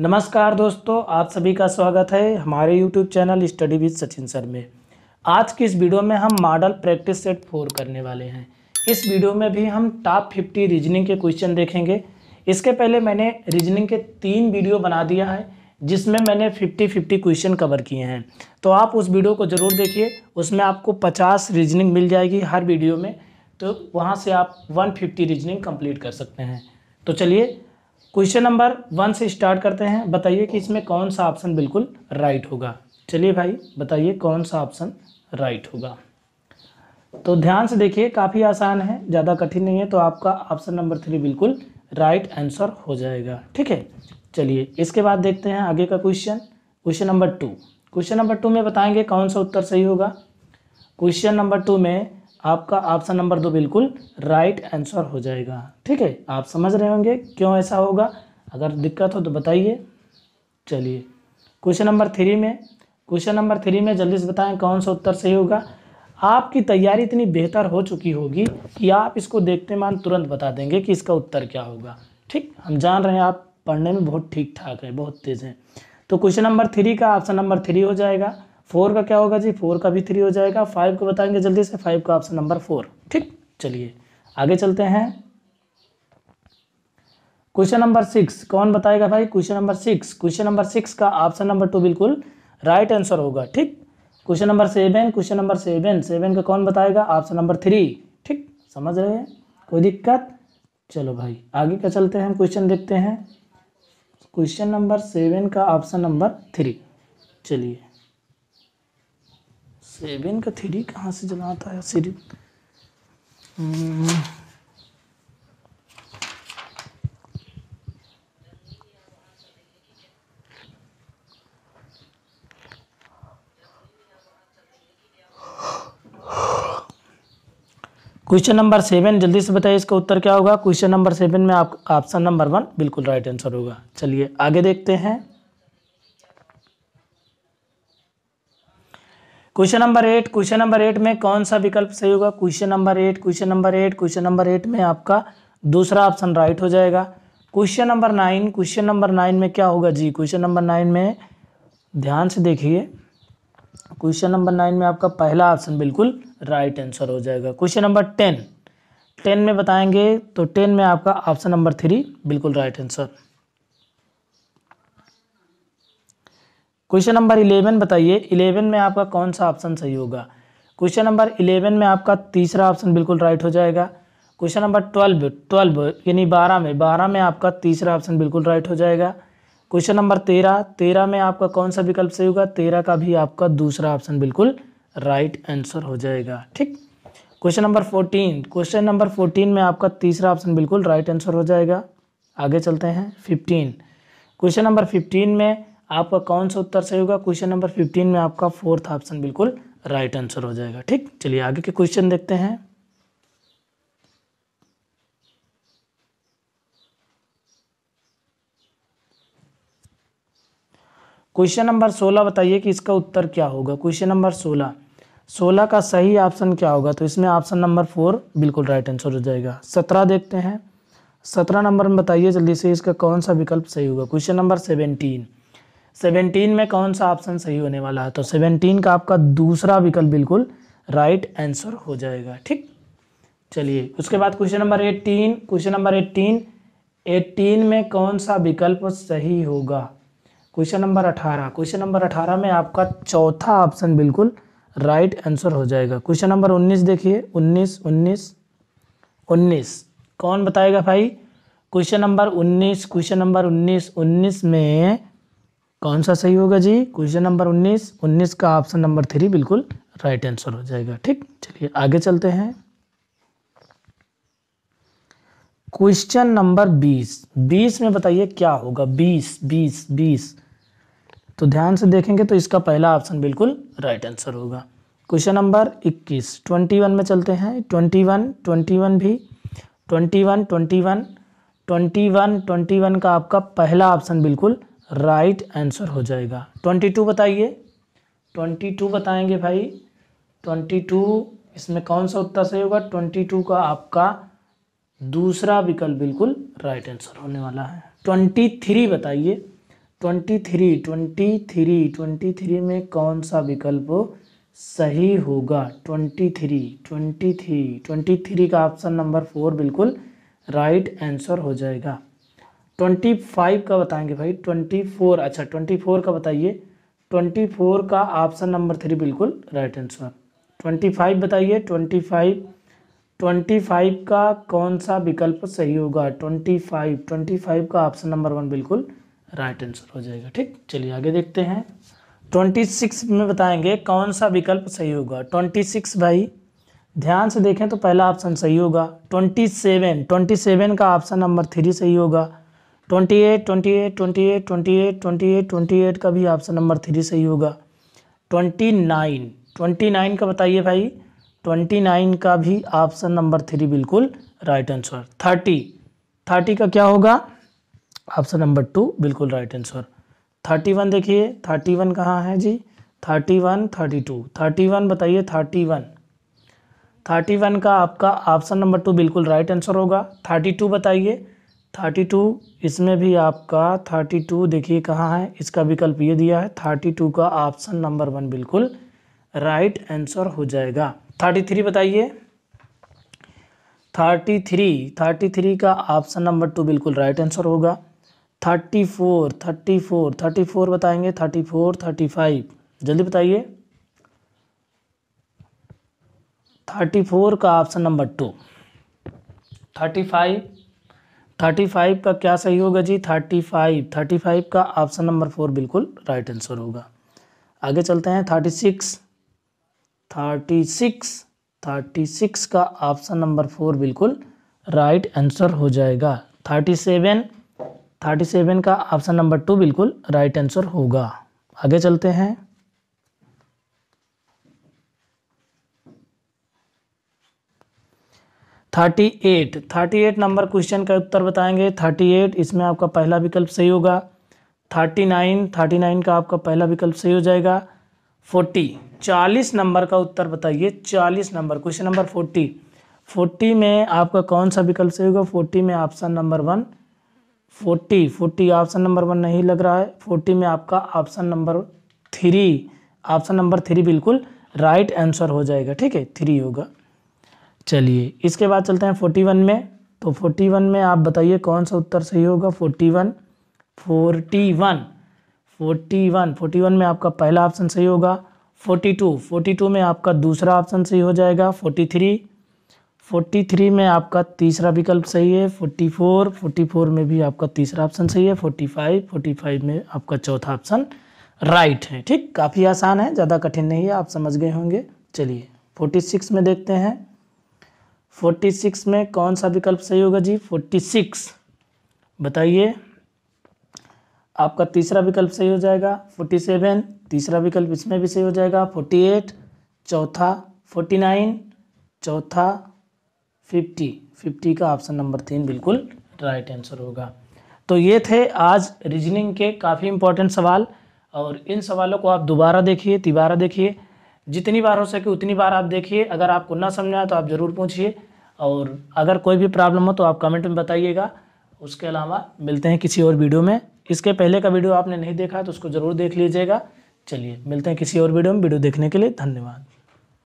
नमस्कार दोस्तों आप सभी का स्वागत है हमारे YouTube channel study with Sachin sir में आज की इस वीडियो में हम मॉडल प्रैक्टिस सेट फोर करने वाले हैं इस वीडियो में भी हम टॉप फिफ्टी रीजनिंग के क्वेश्चन देखेंगे इसके पहले मैंने रीजनिंग के तीन वीडियो बना दिया है जिसमें मैंने फिफ्टी फिफ्टी क्वेश्चन कवर किए हैं तो आप उस वीडियो को ज़रूर देखिए उसमें आपको पचास रीजनिंग मिल जाएगी हर वीडियो में तो वहाँ से आप वन फिफ्टी रीजनिंग कम्प्लीट कर सकते हैं तो चलिए क्वेश्चन नंबर वन से स्टार्ट करते हैं बताइए कि इसमें कौन सा ऑप्शन बिल्कुल राइट होगा चलिए भाई बताइए कौन सा ऑप्शन राइट होगा तो ध्यान से देखिए काफ़ी आसान है ज़्यादा कठिन नहीं है तो आपका ऑप्शन नंबर थ्री बिल्कुल राइट आंसर हो जाएगा ठीक है चलिए इसके बाद देखते हैं आगे का question question number two question number two में बताएंगे कौन सा उत्तर सही होगा क्वेश्चन नंबर टू में आपका ऑप्शन नंबर दो बिल्कुल राइट आंसर हो जाएगा ठीक है आप समझ रहे होंगे क्यों ऐसा होगा अगर दिक्कत हो तो बताइए चलिए क्वेश्चन नंबर थ्री में क्वेश्चन नंबर थ्री में जल्दी से बताएं कौन सा उत्तर सही होगा आपकी तैयारी इतनी बेहतर हो चुकी होगी कि आप इसको देखते मान तुरंत बता देंगे कि इसका उत्तर क्या होगा ठीक हम जान रहे हैं आप पढ़ने में बहुत ठीक ठाक है बहुत तेज़ हैं तो क्वेश्चन नंबर थ्री का ऑप्शन नंबर थ्री हो जाएगा फोर का क्या होगा जी फोर का भी थ्री हो जाएगा फाइव को बताएंगे जल्दी से फाइव का ऑप्शन नंबर फोर ठीक चलिए आगे चलते हैं क्वेश्चन नंबर सिक्स कौन बताएगा भाई question number six question number six का ऑप्शन नंबर टू बिल्कुल राइट आंसर होगा ठीक question number seven question number seven seven का कौन बताएगा ऑप्शन नंबर थ्री ठीक समझ रहे हैं कोई दिक्कत चलो भाई आगे का चलते हैं हम क्वेश्चन देखते हैं क्वेश्चन नंबर सेवन का ऑप्शन नंबर थ्री चलिए सेवन का थ्री कहाँ से जलाता आता है सिर्फ क्वेश्चन नंबर सेवन जल्दी से बताइए इसका उत्तर क्या होगा क्वेश्चन नंबर सेवन में आप ऑप्शन नंबर वन बिल्कुल राइट आंसर होगा चलिए आगे देखते हैं question number eight question number eight में कौन सा विकल्प सही होगा question number eight question number eight question number eight में आपका दूसरा ऑप्शन राइट हो जाएगा question number nine question number nine में क्या होगा जी क्वेश्चन नंबर नाइन में ध्यान से देखिए क्वेश्चन नंबर नाइन में आपका पहला ऑप्शन बिल्कुल राइट आंसर हो जाएगा क्वेश्चन नंबर टेन टेन में बताएंगे तो टेन में आपका ऑप्शन नंबर थ्री बिल्कुल right answer question number eleven बताइए इलेवन में आपका कौन सा ऑप्शन सही होगा क्वेश्चन नंबर इलेवन में आपका तीसरा ऑप्शन बिल्कुल राइट हो जाएगा क्वेश्चन नंबर ट्वेल्व ट्वेल्व यानी बारह में बारह में आपका तीसरा ऑप्शन बिल्कुल राइट हो जाएगा क्वेश्चन नंबर तेरह तेरह में आपका कौन सा विकल्प सही होगा तेरह का भी आपका दूसरा ऑप्शन बिल्कुल राइट आंसर हो जाएगा ठीक question number fourteen question number fourteen में आपका तीसरा ऑप्शन बिल्कुल राइट आंसर हो जाएगा आगे चलते हैं फिफ्टीन क्वेश्चन नंबर फिफ्टीन में आपका कौन सा उत्तर सही होगा क्वेश्चन नंबर फिफ्टीन में आपका फोर्थ ऑप्शन बिल्कुल राइट आंसर हो जाएगा ठीक चलिए आगे के क्वेश्चन देखते हैं क्वेश्चन नंबर सोलह बताइए कि इसका उत्तर क्या होगा क्वेश्चन नंबर सोलह सोलह का सही ऑप्शन क्या होगा तो इसमें ऑप्शन नंबर फोर बिल्कुल राइट आंसर हो जाएगा सत्रह देखते हैं सत्रह नंबर में बताइए जल्दी से इसका कौन सा विकल्प सही होगा क्वेश्चन नंबर सेवेंटीन सेवनटीन में कौन सा ऑप्शन सही होने वाला है तो सेवनटीन का आपका दूसरा विकल्प बिल्कुल राइट आंसर हो जाएगा ठीक चलिए उसके बाद question number eighteen question number eighteen eighteen में कौन सा विकल्प सही होगा क्वेश्चन नंबर अठारह क्वेश्चन नंबर अठारह में आपका चौथा ऑप्शन बिल्कुल राइट आंसर हो जाएगा क्वेश्चन नंबर उन्नीस देखिए उन्नीस उन्नीस उन्नीस कौन बताएगा भाई क्वेश्चन नंबर उन्नीस क्वेश्चन नंबर उन्नीस उन्नीस में कौन सा सही होगा जी क्वेश्चन नंबर 19 19 का ऑप्शन नंबर थ्री बिल्कुल राइट आंसर हो जाएगा ठीक चलिए आगे चलते हैं क्वेश्चन नंबर 20 20 में बताइए क्या होगा 20 20 20 तो ध्यान से देखेंगे तो इसका पहला ऑप्शन बिल्कुल राइट आंसर होगा क्वेश्चन नंबर 21 21 में चलते हैं 21 21 भी 21 21 21 21 का आपका पहला ऑप्शन बिल्कुल राइट right आंसर हो जाएगा ट्वेंटी टू बताइए ट्वेंटी टू बताएंगे भाई ट्वेंटी टू इसमें कौन सा उत्तर सही होगा ट्वेंटी टू का आपका दूसरा विकल्प बिल्कुल राइट right आंसर होने वाला है ट्वेंटी थ्री बताइए twenty three twenty three twenty three में कौन सा विकल्प सही होगा twenty three twenty three twenty three का ऑप्शन नंबर फोर बिल्कुल राइट right आंसर हो जाएगा ट्वेंटी फाइव का बताएंगे भाई ट्वेंटी फोर अच्छा ट्वेंटी फोर का बताइए ट्वेंटी फोर का ऑप्शन नंबर थ्री बिल्कुल राइट आंसर ट्वेंटी फाइव बताइए ट्वेंटी फाइव ट्वेंटी फाइव का कौन सा विकल्प सही होगा ट्वेंटी फाइव ट्वेंटी फाइव का ऑप्शन नंबर वन बिल्कुल राइट आंसर हो जाएगा ठीक चलिए आगे देखते हैं ट्वेंटी सिक्स में बताएंगे कौन सा विकल्प सही होगा ट्वेंटी सिक्स भाई ध्यान से देखें तो पहला ऑप्शन सही होगा ट्वेंटी सेवन ट्वेंटी सेवन का ऑप्शन नंबर थ्री सही होगा twenty eight twenty eight twenty eight twenty eight twenty eight twenty eight का भी ऑप्शन नंबर थ्री सही होगा ट्वेंटी नाइन ट्वेंटी नाइन का बताइए भाई ट्वेंटी नाइन का भी ऑप्शन नंबर थ्री बिल्कुल राइट आंसर थर्टी थर्टी का क्या होगा ऑप्शन नंबर टू बिल्कुल राइट आंसर थर्टी वन देखिए थर्टी वन कहाँ है जी thirty one thirty two thirty one बताइए थर्टी वन थर्टी वन का आपका ऑप्शन नंबर टू बिल्कुल राइट आंसर होगा थर्टी टू बताइए थर्टी टू इसमें भी आपका थर्टी टू देखिए कहाँ है इसका विकल्प ये दिया है थर्टी टू का ऑप्शन नंबर वन बिल्कुल राइट आंसर हो जाएगा थर्टी थ्री बताइए थर्टी थ्री थर्टी थ्री का ऑप्शन नंबर टू बिल्कुल राइट आंसर होगा thirty four thirty four thirty four बताएंगे थर्टी फोर थर्टी फाइव जल्दी बताइए थर्टी फोर का option number two thirty five thirty five का क्या सही होगा जी थर्टी फाइव थर्टी फाइव का ऑप्शन नंबर फोर बिल्कुल राइट आंसर होगा आगे चलते हैं thirty six thirty six thirty six का ऑप्शन नंबर फोर बिल्कुल राइट आंसर हो जाएगा थर्टी सेवन थर्टी सेवन का ऑप्शन नंबर टू बिल्कुल राइट आंसर होगा आगे चलते हैं thirty eight thirty eight number question का उत्तर बताएंगे थर्टी एट इसमें आपका पहला विकल्प सही होगा थर्टी नाइन थर्टी नाइन का आपका पहला विकल्प सही हो जाएगा फोर्टी चालीस नंबर का उत्तर बताइए चालीस number question number forty forty में आपका कौन सा विकल्प सही होगा फोर्टी में option number one forty forty option number one नहीं लग रहा है फोर्टी में आपका option number three option number three बिल्कुल राइट आंसर हो जाएगा ठीक है थ्री होगा चलिए इसके बाद चलते हैं फोर्टी वन में तो फोर्टी वन में आप बताइए कौन सा उत्तर सही होगा forty one forty one forty one forty one में आपका पहला ऑप्शन सही होगा फोर्टी टू फोर्टी टू में आपका दूसरा ऑप्शन सही हो जाएगा फोर्टी थ्री फोर्टी थ्री में आपका तीसरा विकल्प सही है फोर्टी फोर फोर्टी फोर में भी आपका तीसरा ऑप्शन सही है फोर्टी फाइव फोर्टी फाइव में आपका चौथा ऑप्शन राइट है ठीक काफ़ी आसान है ज़्यादा कठिन नहीं है आप समझ गए होंगे चलिए फोर्टी सिक्स में देखते हैं फोर्टी सिक्स में कौन सा विकल्प सही होगा जी फोर्टी सिक्स बताइए आपका तीसरा विकल्प सही हो जाएगा फोर्टी सेवन तीसरा विकल्प इसमें भी सही हो जाएगा फोर्टी एट चौथा फोर्टी नाइन चौथा फिफ्टी फिफ्टी का ऑप्शन नंबर तीन बिल्कुल राइट आंसर होगा तो ये थे आज रीजनिंग के काफ़ी इंपॉर्टेंट सवाल और इन सवालों को आप दोबारा देखिए तिबारा देखिए जितनी बार हो सके उतनी बार आप देखिए अगर आपको ना समझ आए तो आप ज़रूर पूछिए और अगर कोई भी प्रॉब्लम हो तो आप कमेंट में बताइएगा उसके अलावा मिलते हैं किसी और वीडियो में इसके पहले का वीडियो आपने नहीं देखा तो उसको ज़रूर देख लीजिएगा चलिए मिलते हैं किसी और वीडियो में वीडियो देखने के लिए धन्यवाद